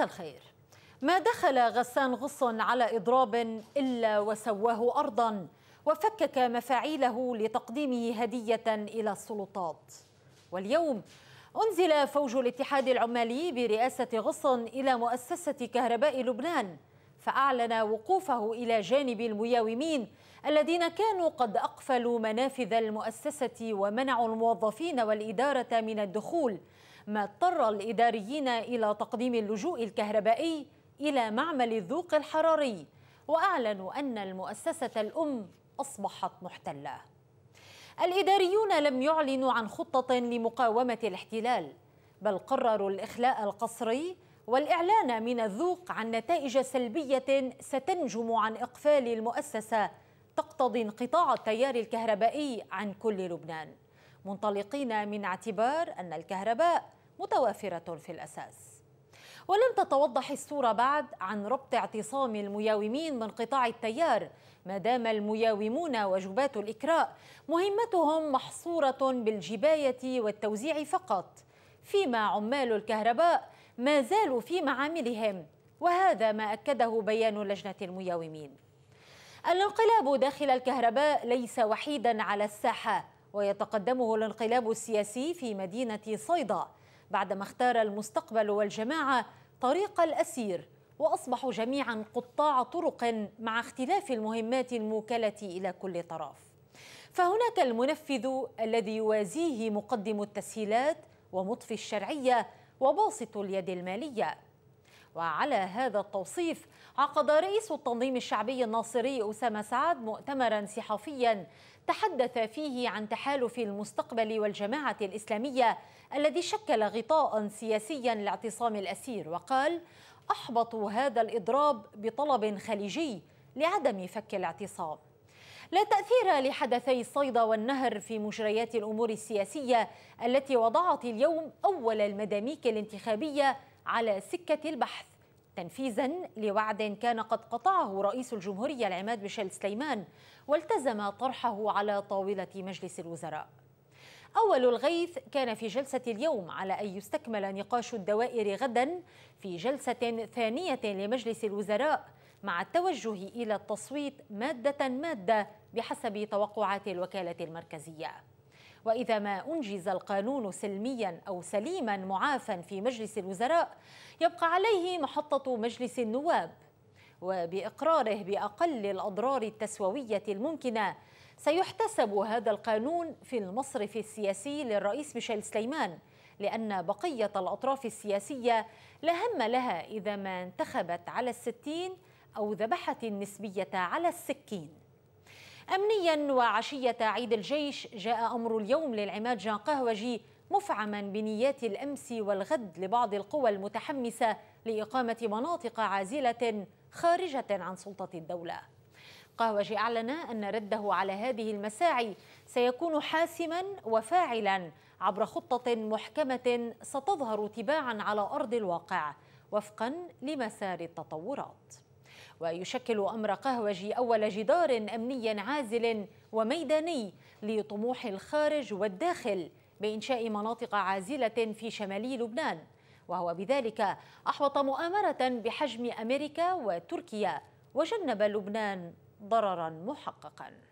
مساء الخير ما دخل غسان غص على إضراب إلا وسواه أرضا وفكك مفاعيله لتقديمه هدية إلى السلطات واليوم أنزل فوج الاتحاد العمالي برئاسة غص إلى مؤسسة كهرباء لبنان فأعلن وقوفه إلى جانب المياومين الذين كانوا قد أقفلوا منافذ المؤسسة ومنعوا الموظفين والإدارة من الدخول ما اضطر الإداريين إلى تقديم اللجوء الكهربائي إلى معمل الذوق الحراري وأعلنوا أن المؤسسة الأم أصبحت محتلة الإداريون لم يعلنوا عن خطة لمقاومة الاحتلال بل قرروا الإخلاء القسري والإعلان من الذوق عن نتائج سلبية ستنجم عن إقفال المؤسسة تقتضي انقطاع التيار الكهربائي عن كل لبنان منطلقين من اعتبار أن الكهرباء متوافرة في الأساس ولم تتوضح الصورة بعد عن ربط اعتصام المياومين من قطاع التيار ما دام المياومون وجبات الإكراء مهمتهم محصورة بالجباية والتوزيع فقط فيما عمال الكهرباء ما زالوا في معاملهم وهذا ما أكده بيان لجنة المياومين الانقلاب داخل الكهرباء ليس وحيدا على الساحة ويتقدمه الانقلاب السياسي في مدينة صيدا بعدما اختار المستقبل والجماعة طريق الأسير وأصبحوا جميعا قطاع طرق مع اختلاف المهمات الموكلة إلى كل طرف فهناك المنفذ الذي يوازيه مقدم التسهيلات ومطفي الشرعية وباسط اليد المالية وعلى هذا التوصيف عقد رئيس التنظيم الشعبي الناصري أسامة سعد مؤتمرا صحفيا تحدث فيه عن تحالف المستقبل والجماعة الإسلامية الذي شكل غطاء سياسيا لاعتصام الأسير وقال أحبطوا هذا الإضراب بطلب خليجي لعدم فك الاعتصام لا تأثير لحدثي الصيد والنهر في مجريات الأمور السياسية التي وضعت اليوم أول المداميك الانتخابية على سكة البحث تنفيذا لوعد كان قد قطعه رئيس الجمهورية العماد ميشيل سليمان والتزم طرحه على طاولة مجلس الوزراء أول الغيث كان في جلسة اليوم على أن يستكمل نقاش الدوائر غدا في جلسة ثانية لمجلس الوزراء مع التوجه إلى التصويت مادة مادة بحسب توقعات الوكالة المركزية وإذا ما أنجز القانون سلميا أو سليما معافا في مجلس الوزراء يبقى عليه محطة مجلس النواب وبإقراره بأقل الأضرار التسويوية الممكنة سيحتسب هذا القانون في المصرف السياسي للرئيس ميشيل سليمان لأن بقية الأطراف السياسية لا هم لها إذا ما انتخبت على الستين أو ذبحت النسبية على السكين أمنيا وعشية عيد الجيش جاء أمر اليوم للعماد جان قهوجي مفعما بنيات الأمس والغد لبعض القوى المتحمسة لإقامة مناطق عازلة خارجة عن سلطة الدولة قهوجي أعلن أن رده على هذه المساعي سيكون حاسما وفاعلا عبر خطة محكمة ستظهر تباعا على أرض الواقع وفقا لمسار التطورات ويشكل أمر قهوجي أول جدار أمني عازل وميداني لطموح الخارج والداخل بإنشاء مناطق عازلة في شمالي لبنان وهو بذلك أحوط مؤامرة بحجم أمريكا وتركيا وجنب لبنان ضررا محققا